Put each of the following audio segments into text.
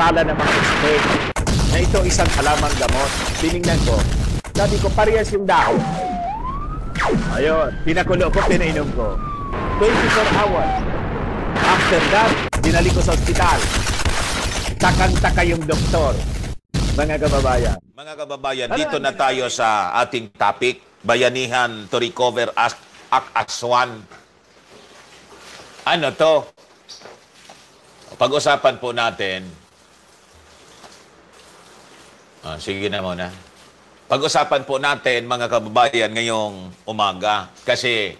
paaralan ng mga expert na ito isang halamang gamot. Tinignan ko. Sabi ko, parehas yung dahon. Ayun, pinakulo ko, pinainom ko. 24 hours. After that, dinali ko sa ospital. Takang-taka yung doktor. Mga kababayan. Mga kababayan, dito na tayo sa ating topic, Bayanihan to Recover as Ak Aswan. Ano to? Pag-usapan po natin Ah, sige na muna. Pag-usapan po natin, mga kababayan, ngayong umaga. Kasi,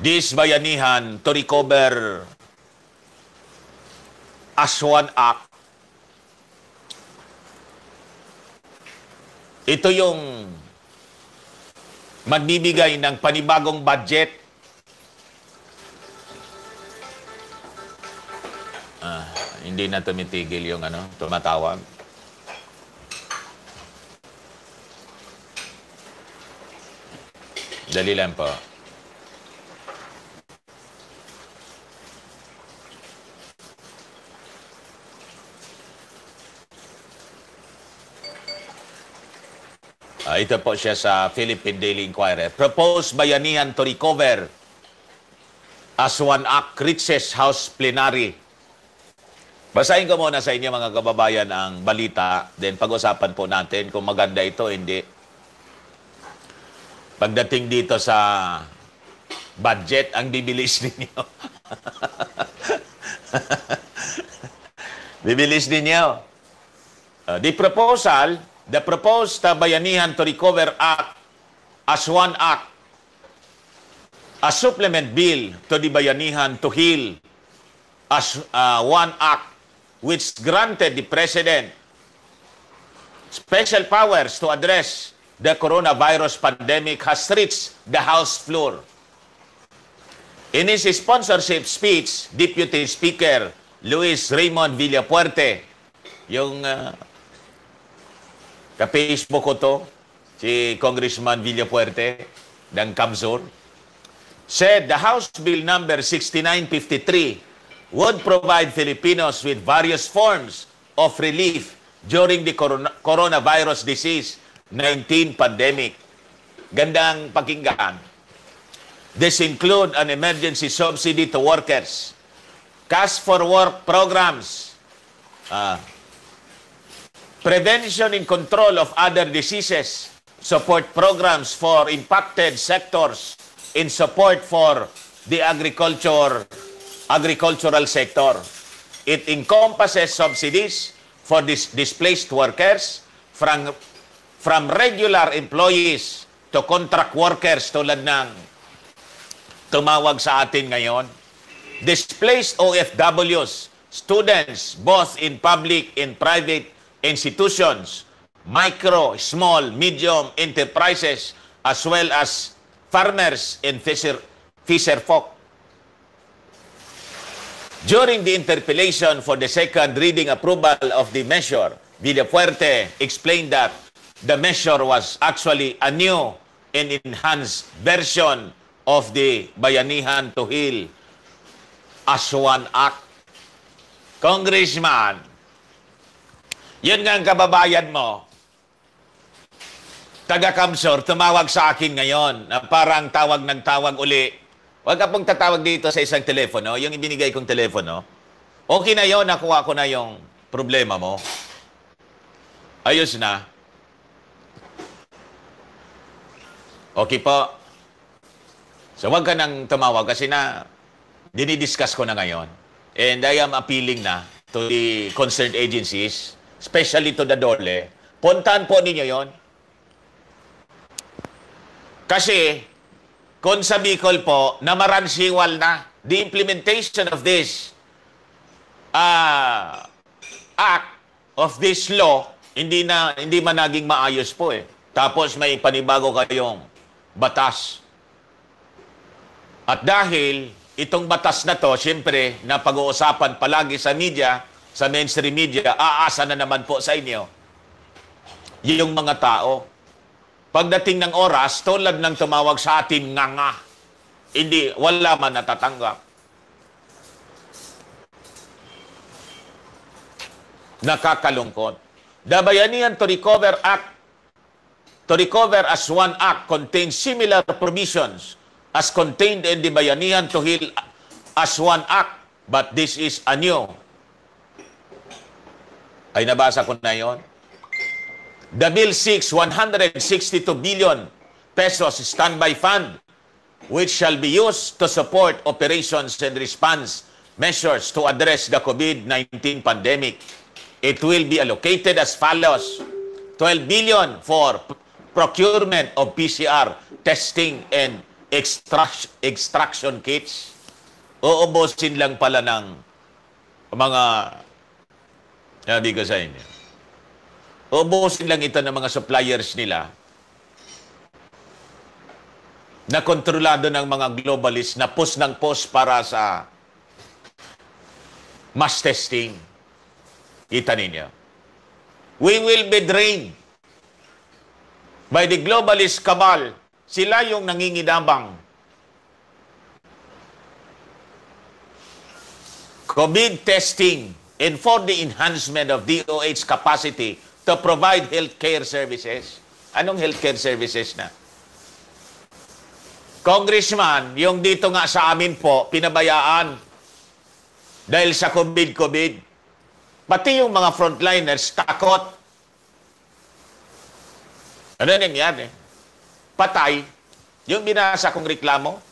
this bayanihan to recover Aswan Act. Ito yung magbibigay ng panibagong budget Ah, hindi na tumitigil yung ano, tumatawag. Dali lang po. Uh, ito po siya sa Philippine Daily Inquirer. Proposed bayanihan to recover one Act reaches House Plenary. Basahin ko muna sa inyo mga kababayan ang balita. Then pag-usapan po natin kung maganda ito hindi. Pagdating dito sa budget, ang bibilis ninyo. bibilis ninyo. Uh, the proposal, the proposed Tabayanihan to Recover Act as one act, a supplement bill to the Bayanihan to heal as uh, one act which granted the President special powers to address the coronavirus pandemic has reached the House floor. In his sponsorship speech, Deputy Speaker Luis Raymond Villapuerte, yung uh, facebook ko to, si Congressman Villapuerte ng Kamzor, said the House Bill number 6953 would provide Filipinos with various forms of relief during the corona- coronavirus disease pandemic. Gandang pakinggan. This include an emergency subsidy to workers, cash for work programs, uh, prevention and control of other diseases, support programs for impacted sectors in support for the agriculture agricultural sector. It encompasses subsidies for dis displaced workers from from regular employees to contract workers tulad ng tumawag sa atin ngayon. Displaced OFWs, students both in public and private institutions, micro, small, medium enterprises as well as farmers and fisher, fisher folk. During the interpellation for the second reading approval of the measure, Villafuerte explained that the measure was actually a new and enhanced version of the Bayanihan to Heal as one Act. Congressman, yun nga ang kababayan mo, taga Kamsor, tumawag sa akin ngayon na parang tawag nagtawag uli. Huwag ka pong tatawag dito sa isang telepono, yung ibinigay kong telepono. Okay na yon nakuha ko na yung problema mo. Ayos na. Okay po. So wag ka nang tumawag kasi na dinidiscuss ko na ngayon. And I am appealing na to the concerned agencies, especially to the DOLE. Puntahan po ninyo yon. Kasi, kung sa Bicol po, na namaransiwal na the implementation of this uh, act of this law, hindi na hindi man naging maayos po eh. Tapos may panibago kayong batas. At dahil itong batas na to, siyempre, na pag-uusapan palagi sa media, sa mainstream media, aasa na naman po sa inyo yung mga tao. Pagdating ng oras, tulad ng tumawag sa atin, nga nga. Hindi, wala man natatanggap. Nakakalungkot. The Bayanihan to Recover Act to recover as one act contains similar provisions as contained in the Bayanihan to heal as one act, but this is a new. Ay nabasa ko na yon. The bill seeks 162 billion pesos standby fund which shall be used to support operations and response measures to address the COVID-19 pandemic. It will be allocated as follows. 12 billion for procurement of PCR testing and extraction, extraction kits, uubusin lang pala ng mga sabi ah, ko sa inyo. Uubusin lang ito ng mga suppliers nila na kontrolado ng mga globalist na post ng post para sa mass testing. Kita ninyo. We will be drained by the globalist cabal. Sila yung nangingidabang. COVID testing and for the enhancement of DOH capacity to provide healthcare services. Anong healthcare services na? Congressman, yung dito nga sa amin po, pinabayaan dahil sa COVID-COVID. Pati yung mga frontliners, takot ano nangyari? Patay. Yung binasa kong reklamo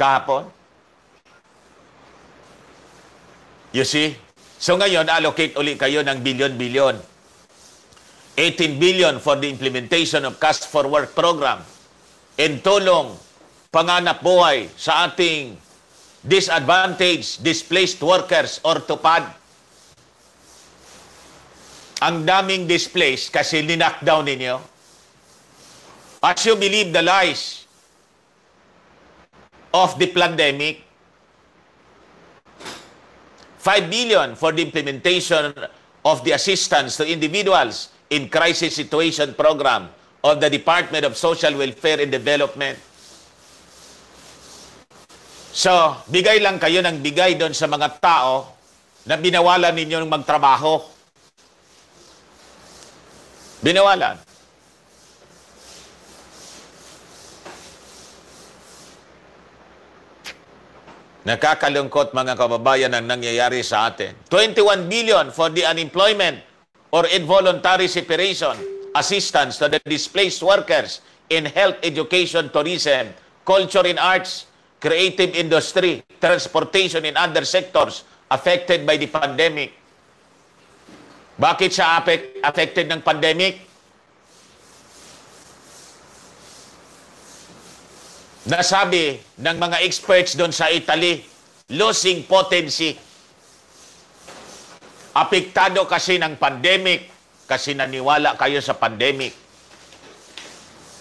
kahapon. You see? So ngayon, allocate uli kayo ng bilyon-bilyon. 18 billion for the implementation of cash for Work program and tulong panganap buhay sa ating disadvantaged, displaced workers or tupad. Ang daming displaced kasi linakdown ninyo As you believe the lies of the pandemic, 5 billion for the implementation of the assistance to individuals in crisis situation program of the Department of Social Welfare and Development. So, bigay lang kayo ng bigay doon sa mga tao na binawalan ninyo ng magtrabaho. Binawalan. Nakakalungkot mga kababayan ang nangyayari sa atin. 21 billion for the unemployment or involuntary separation assistance to the displaced workers in health, education, tourism, culture and arts, creative industry, transportation and other sectors affected by the pandemic. Bakit siya affected ng pandemic? Nasabi ng mga experts doon sa Italy, losing potency. Apektado kasi ng pandemic kasi naniwala kayo sa pandemic.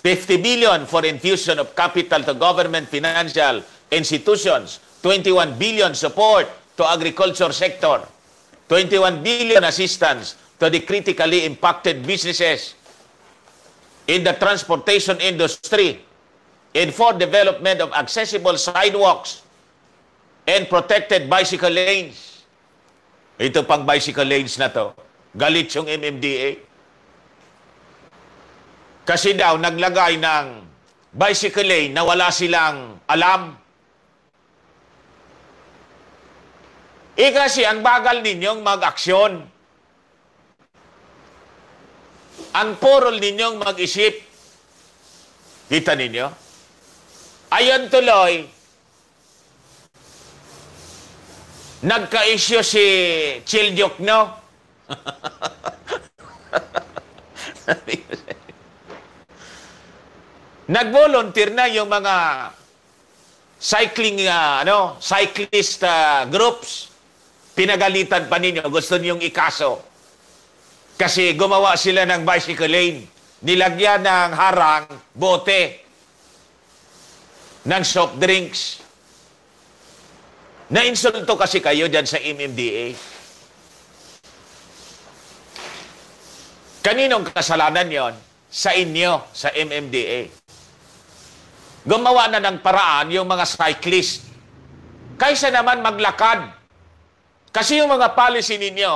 50 billion for infusion of capital to government financial institutions, 21 billion support to agriculture sector, 21 billion assistance to the critically impacted businesses in the transportation industry, and for development of accessible sidewalks and protected bicycle lanes. Ito pang bicycle lanes na to. Galit yung MMDA. Kasi daw naglagay ng bicycle lane na wala silang alam. E kasi ang bagal ninyong mag-aksyon. Ang purol ninyong mag-isip. Kita ninyo? Ayon tuloy, nagka-issue si Chilyok, no? Nag-volunteer na yung mga cycling uh, ano, cyclist uh, groups. Pinagalitan pa ninyo, gusto niyong ikaso. Kasi gumawa sila ng bicycle lane, nilagyan ng harang, bote ng soft drinks. Nainsulto kasi kayo dyan sa MMDA. Kaninong kasalanan yon? Sa inyo, sa MMDA. Gumawa na ng paraan yung mga cyclist. Kaysa naman maglakad. Kasi yung mga policy ninyo,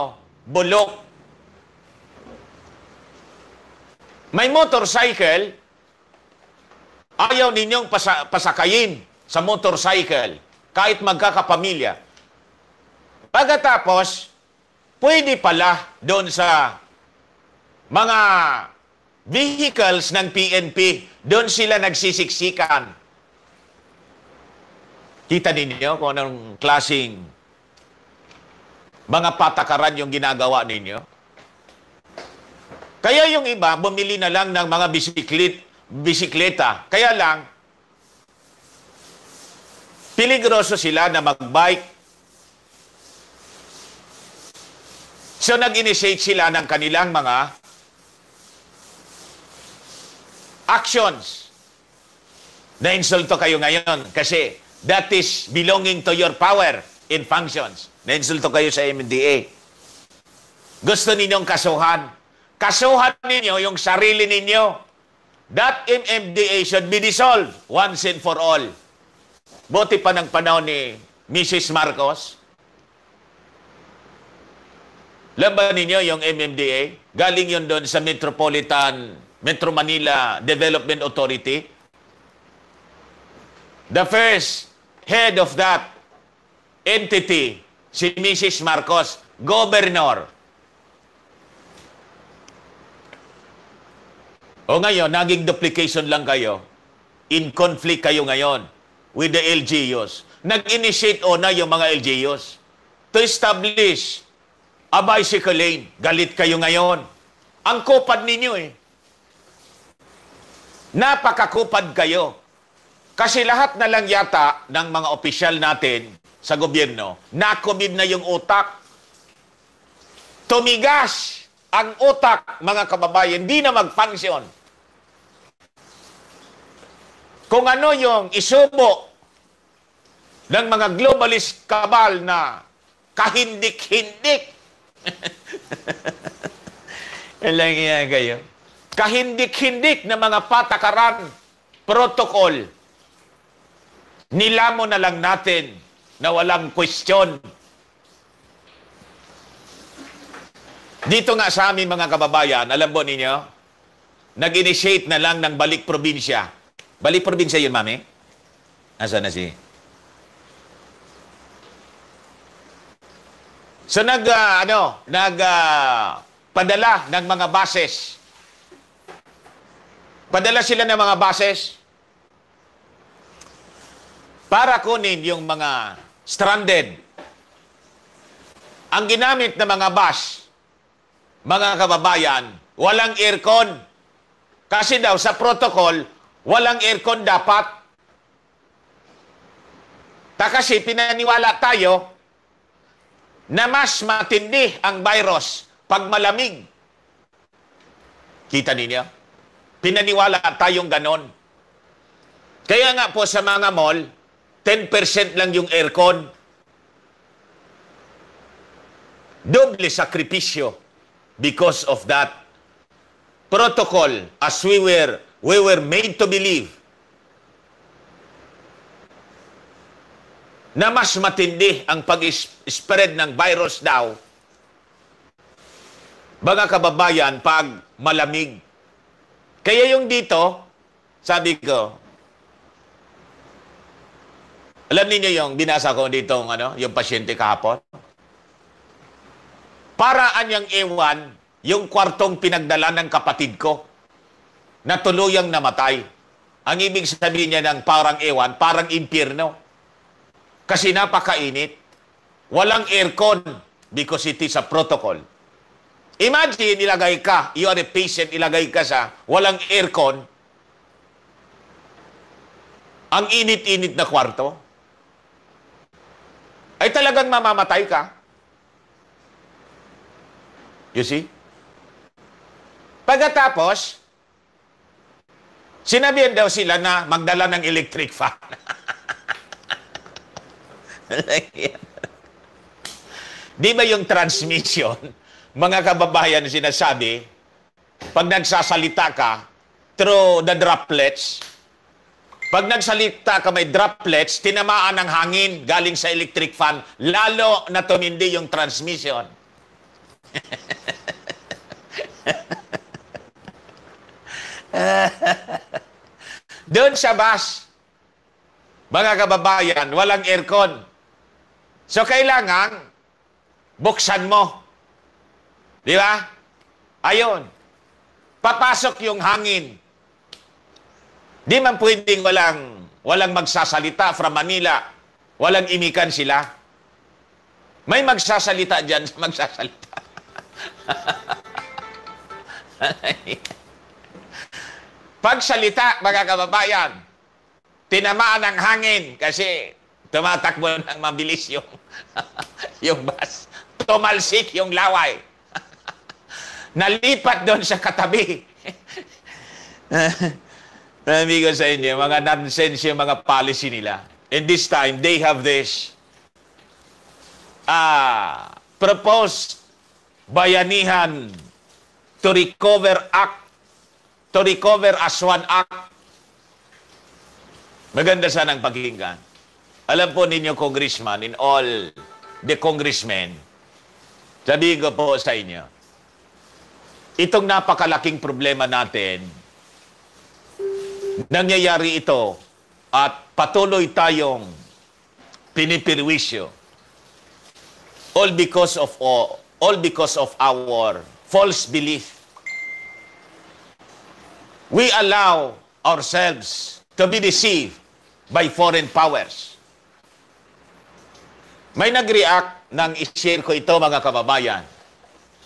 bulok. May motorcycle, Ayaw ninyong pasa- pasakayin sa motorcycle kahit magkakapamilya. Pagkatapos, pwede pala doon sa mga vehicles ng PNP, doon sila nagsisiksikan. Kita ninyo kung anong klaseng mga patakaran yung ginagawa ninyo? Kaya yung iba, bumili na lang ng mga bisiklit, bisikleta. Kaya lang, piligroso sila na magbike. So nag-initiate sila ng kanilang mga actions. Na-insulto kayo ngayon kasi that is belonging to your power in functions. Na-insulto kayo sa MDA. Gusto ninyong kasuhan. Kasuhan ninyo yung sarili ninyo That MMDA should be dissolved once and for all. Buti pa ng panahon ni Mrs. Marcos. Laban ninyo yung MMDA. Galing yun doon sa Metropolitan Metro Manila Development Authority. The first head of that entity, si Mrs. Marcos, governor O ngayon, naging duplication lang kayo. In conflict kayo ngayon with the LGUs. Nag-initiate o na yung mga LGUs to establish a bicycle lane. Galit kayo ngayon. Ang kupad ninyo eh. Napakakupad kayo. Kasi lahat na lang yata ng mga opisyal natin sa gobyerno, nakomid na yung utak. Tumigas ang utak, mga kababayan, hindi na magpansyon kung ano yung isubo ng mga globalist kabal na kahindik-hindik. Alam niya kayo. Kahindik-hindik na mga patakaran, protocol. Nilamo na lang natin na walang question. Dito nga sa amin mga kababayan, alam po ninyo, nag-initiate na lang ng balik probinsya Bali probinsya yun, mami? Asa na si? So nag uh, ano, nag uh, padala ng mga bases. Padala sila ng mga bases para kunin yung mga stranded. Ang ginamit na mga bus, mga kababayan, walang aircon. Kasi daw sa protocol, Walang aircon dapat. Kasi pinaniwala tayo na mas matindi ang virus pag malamig. Kita ninyo? Pinaniwala tayong ganon. Kaya nga po sa mga mall, 10% lang yung aircon. Doble sakripisyo because of that protocol as we were we were made to believe na mas matindi ang pag-spread ng virus daw, mga kababayan, pag malamig. Kaya yung dito, sabi ko, alam niyo yung binasa ko dito, ano, yung pasyente kahapon? Paraan niyang ewan yung kwartong pinagdala ng kapatid ko na tuluyang namatay. Ang ibig sabihin niya ng parang ewan, parang impyerno. Kasi napakainit. Walang aircon because it is a protocol. Imagine, ilagay ka, you are a patient, ilagay ka sa walang aircon, ang init-init na kwarto, ay talagang mamamatay ka. You see? Pagkatapos, Sinabihan daw sila na magdala ng electric fan. Di ba yung transmission, mga kababayan sinasabi, pag nagsasalita ka, through the droplets, pag nagsalita ka may droplets, tinamaan ng hangin galing sa electric fan, lalo na tumindi yung transmission. sa bus, mga kababayan, walang aircon. So, kailangan buksan mo. Di ba? Ayon. Papasok yung hangin. Di man pwedeng walang, walang magsasalita from Manila. Walang imikan sila. May magsasalita diyan, magsasalita. Pagsalita, mga kababayan, tinamaan ng hangin kasi tumatakbo ng mabilis yung, yung bus. Tumalsik yung laway. Nalipat doon sa katabi. Marami ko sa inyo, mga nonsense yung mga policy nila. And this time, they have this ah, proposed bayanihan to recover act to recover as one act. Maganda sana ang pakinggan. Alam po ninyo, congressman, in all the congressmen, sabi ko po sa inyo, itong napakalaking problema natin, nangyayari ito at patuloy tayong pinipirwisyo all because of all, all because of our false belief we allow ourselves to be deceived by foreign powers. May nag-react nang ishare ko ito mga kababayan.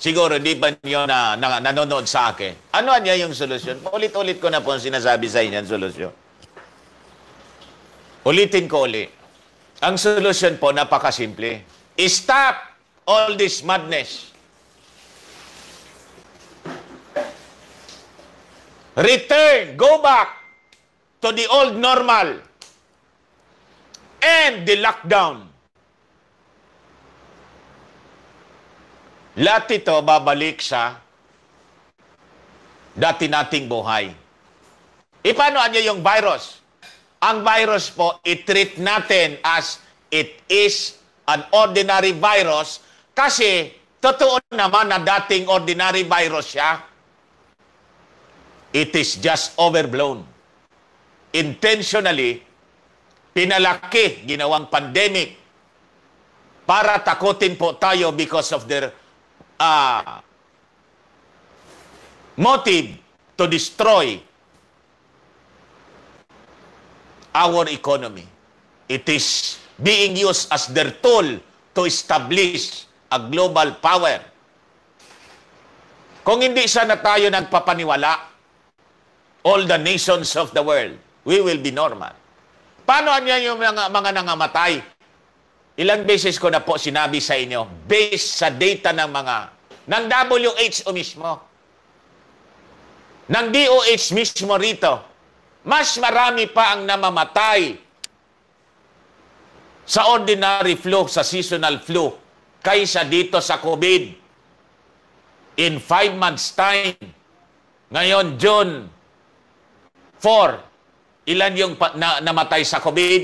Siguro di ba niyo na, na nanonood sa akin? Ano niya yung solusyon? Ulit-ulit ko na po ang sinasabi sa inyo solusyon. Ulitin ko ulit. Ang solusyon po napakasimple. Stop all this madness. Return, go back to the old normal. End the lockdown. Lahat ito babalik sa dati nating buhay. Ipanoan niyo yung virus. Ang virus po, itreat natin as it is an ordinary virus kasi totoo naman na dating ordinary virus siya. It is just overblown. Intentionally, pinalaki ginawang pandemic para takutin po tayo because of their uh, motive to destroy our economy. It is being used as their tool to establish a global power. Kung hindi sana tayo nagpapaniwala all the nations of the world. We will be normal. Paano niya yung mga, mga nangamatay? Ilang beses ko na po sinabi sa inyo, based sa data ng mga, ng WHO mismo, ng DOH mismo rito, mas marami pa ang namamatay sa ordinary flu, sa seasonal flu, kaysa dito sa COVID. In five months' time, ngayon June Four, ilan yung pa- na, namatay sa COVID?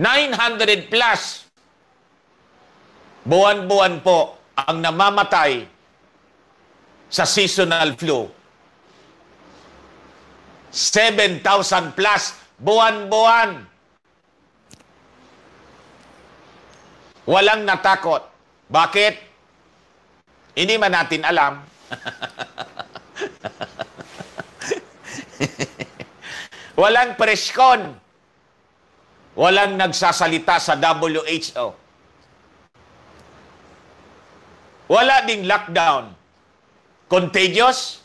900 plus. Buwan-buwan po ang namamatay sa seasonal flu. 7,000 plus buwan-buwan. Walang natakot. Bakit? Hindi man natin alam. Walang preskon. Walang nagsasalita sa WHO. Wala ding lockdown. Contagious?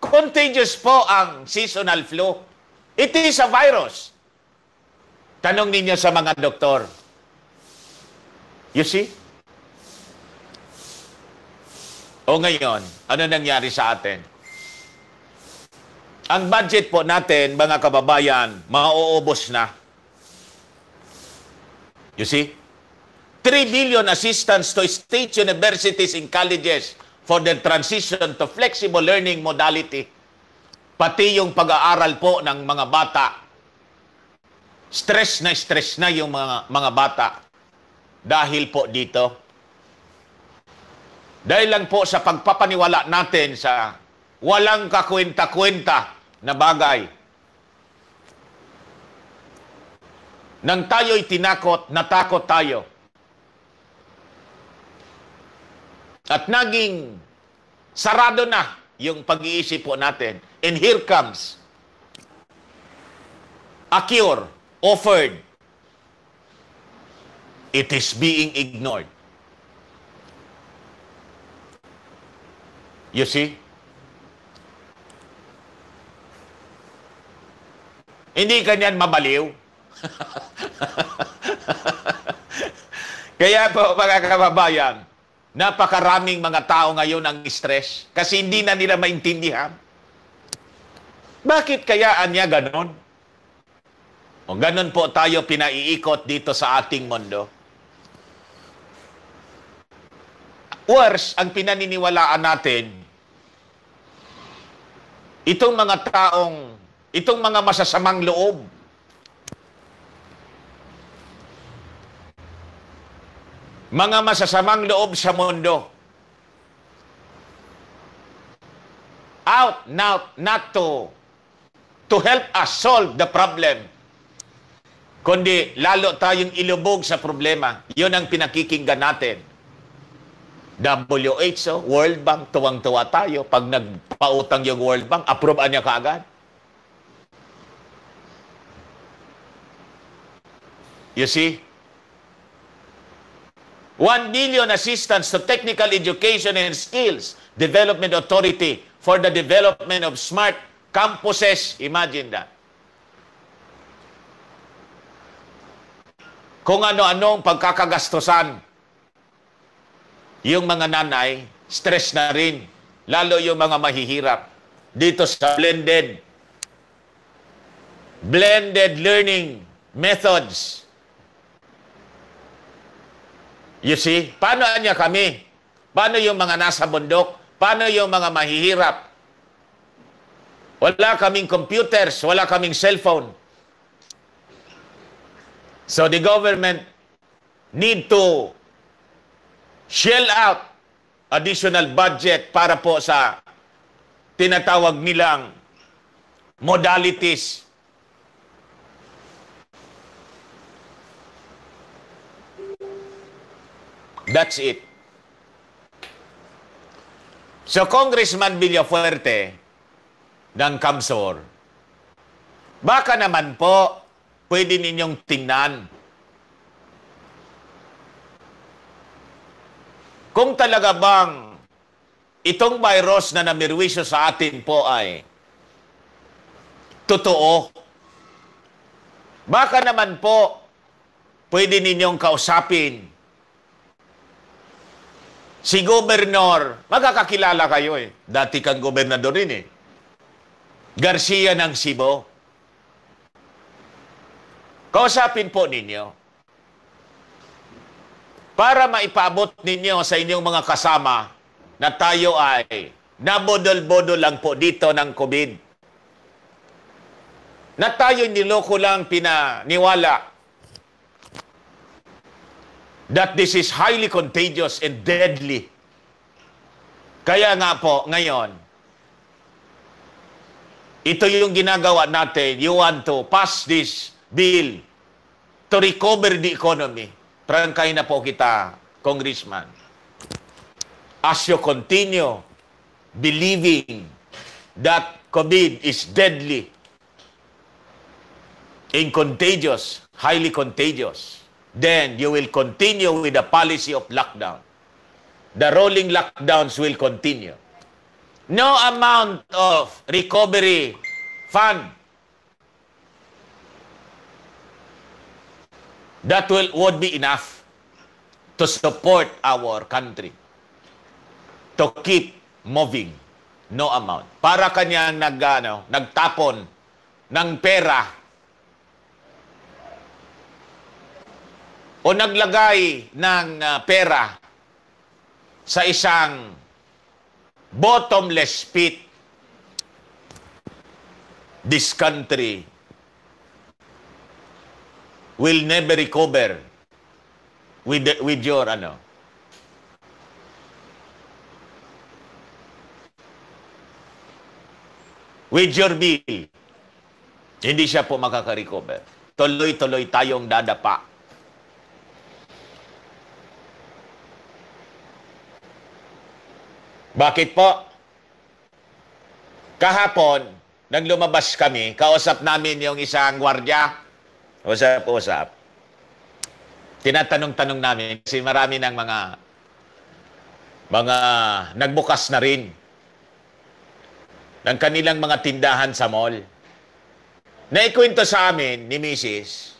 Contagious po ang seasonal flu. It is a virus. Tanong ninyo sa mga doktor. You see? O ngayon, ano nangyari sa atin? Ang budget po natin, mga kababayan, mauubos na. You see? 3 billion assistance to state universities and colleges for the transition to flexible learning modality. Pati yung pag-aaral po ng mga bata. Stress na stress na yung mga, mga bata. Dahil po dito. Dahil lang po sa pagpapaniwala natin sa walang kakwenta-kwenta na bagay. Nang tayo'y tinakot, natakot tayo. At naging sarado na yung pag-iisip po natin. And here comes a cure offered. It is being ignored. You see? Hindi kanyan mabaliw. Kaya po, mga kababayan, napakaraming mga tao ngayon ang stress kasi hindi na nila maintindihan. Bakit kaya niya ganon? O ganon po tayo pinaiikot dito sa ating mundo. Worse, ang pinaniniwalaan natin, itong mga taong itong mga masasamang loob. Mga masasamang loob sa mundo. Out, now not to, to help us solve the problem. Kundi lalo tayong ilubog sa problema. Yun ang pinakikinggan natin. WHO, World Bank, tuwang-tuwa tayo. Pag nagpautang yung World Bank, approve niya kaagad. You see? 1 billion assistance to technical education and skills development authority for the development of smart campuses. Imagine that. Kung ano-anong pagkakagastosan, yung mga nanay, stress na rin, lalo yung mga mahihirap dito sa blended blended learning methods You see? Paano niya kami? Paano yung mga nasa bundok? Paano yung mga mahihirap? Wala kaming computers, wala kaming cellphone. So the government need to shell out additional budget para po sa tinatawag nilang modalities That's it. So Congressman Villafuerte ng Kamsor, baka naman po pwede ninyong tingnan kung talaga bang itong virus na namirwisyo sa atin po ay totoo. Baka naman po pwede ninyong kausapin Si Gobernador, magkakakilala kayo eh. Dati kang gobernador rin eh. Garcia ng Sibo. Kausapin po ninyo. Para maipabot ninyo sa inyong mga kasama na tayo ay nabodol-bodol lang po dito ng COVID. Na tayo niloko lang pinaniwala that this is highly contagious and deadly. Kaya nga po, ngayon, ito yung ginagawa natin. You want to pass this bill to recover the economy. Prangkay na po kita, Congressman. As you continue believing that COVID is deadly and contagious, highly contagious, then you will continue with the policy of lockdown. The rolling lockdowns will continue. No amount of recovery fund that will would be enough to support our country to keep moving no amount para kanyang nag, ano, nagtapon ng pera o naglagay ng ah, pera sa isang bottomless pit, this country will never recover with, the, with your ano, with your bill. Hindi siya po makaka-recover. Tuloy-tuloy tayong dadapa Bakit po? Kahapon, nang lumabas kami, kausap namin yung isang gwardya. Usap-usap. Tinatanong-tanong namin kasi marami ng mga mga nagbukas na rin ng kanilang mga tindahan sa mall. Naikwento sa amin ni Mrs.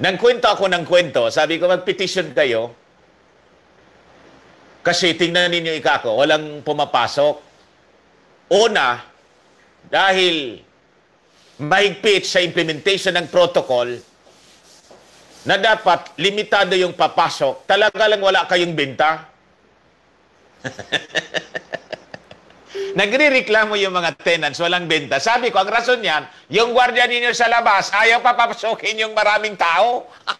Nang kwento ako ng kwento, sabi ko, magpetition kayo kasi tingnan ninyo ikako, walang pumapasok. Una, dahil mahigpit sa implementation ng protocol na dapat limitado yung papasok, talaga lang wala kayong benta. Nagre-reklamo yung mga tenants, walang benta. Sabi ko, ang rason niyan, yung gwardiya ninyo sa labas, ayaw papapasokin yung maraming tao.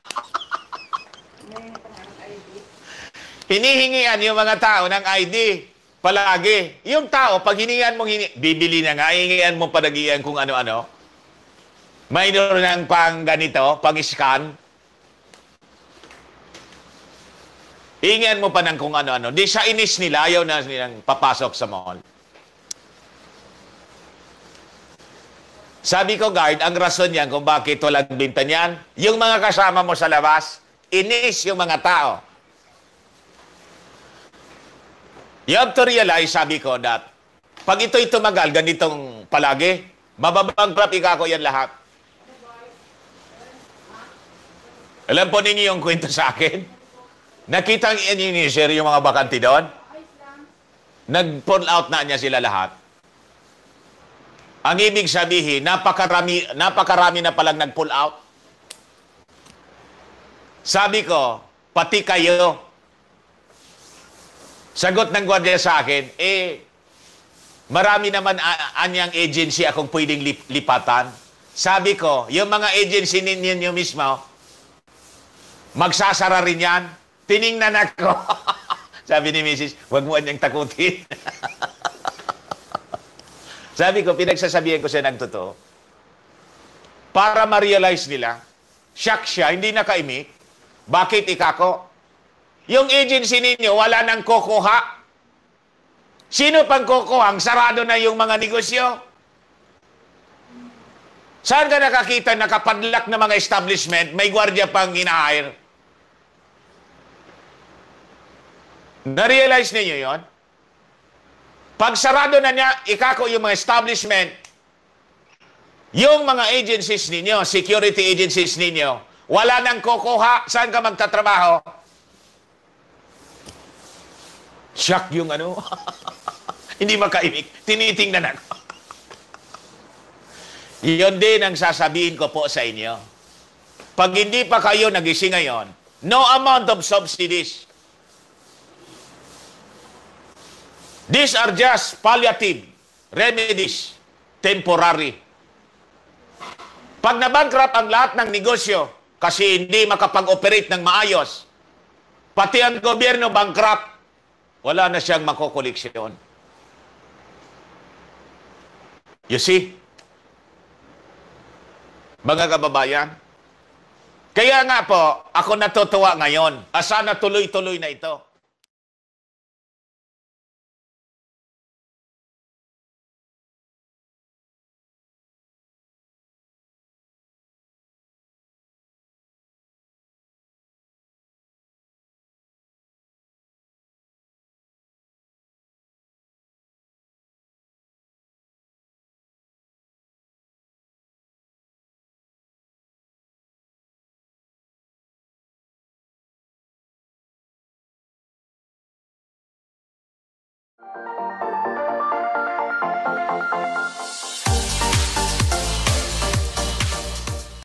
Hinihingian yung mga tao ng ID. Palagi. Yung tao, pag hiningian mo, hini, bibili na nga, hiningian mong padagian kung ano-ano. Minor ng pang ganito, pang-scan. Hiningian mo pa ng kung ano-ano. Di siya inis nila, ayaw na nilang papasok sa mall. Sabi ko, guard, ang rason yan kung bakit walang binta niyan, yung mga kasama mo sa labas, inis yung mga tao. You have to realize, sabi ko, that pag ito'y tumagal, ganitong palagi, mababang prapika ko yan lahat. Alam po ninyo yung kwento sa akin? Nakita ang engineer yung mga bakanti doon? Nag-pull out na niya sila lahat. Ang ibig sabihin, napakarami, napakarami na palang nag-pull out. Sabi ko, pati kayo, Sagot ng gwardiya sa akin, eh, marami naman anyang agency akong pwedeng lip- lipatan. Sabi ko, yung mga agency ninyo mismo, magsasara rin yan. Tiningnan ako. Sabi ni Mrs., huwag mo anyang takutin. Sabi ko, pinagsasabihan ko siya ng totoo. Para ma-realize nila, shock siya, hindi nakaimik. Bakit ikako? Yung agency ninyo, wala nang kukuha. Sino pang kukuha? Ang sarado na yung mga negosyo. Saan ka nakakita nakapadlak na mga establishment, may gwardiya pang ina-hire? Na-realize ninyo yon? Pag sarado na niya, ikako yung mga establishment, yung mga agencies ninyo, security agencies ninyo, wala nang kukuha, saan ka magtatrabaho? Shock yung ano. Hindi makaimik. Tinitingnan ako. Yun din ang sasabihin ko po sa inyo. Pag hindi pa kayo nagising ngayon, no amount of subsidies. These are just palliative remedies, temporary. Pag nabankrupt ang lahat ng negosyo kasi hindi makapag-operate ng maayos, pati ang gobyerno bankrupt, wala na siyang makokoleksyon. You see? Mga kababayan, kaya nga po, ako natutuwa ngayon. Asa tuloy-tuloy na ito.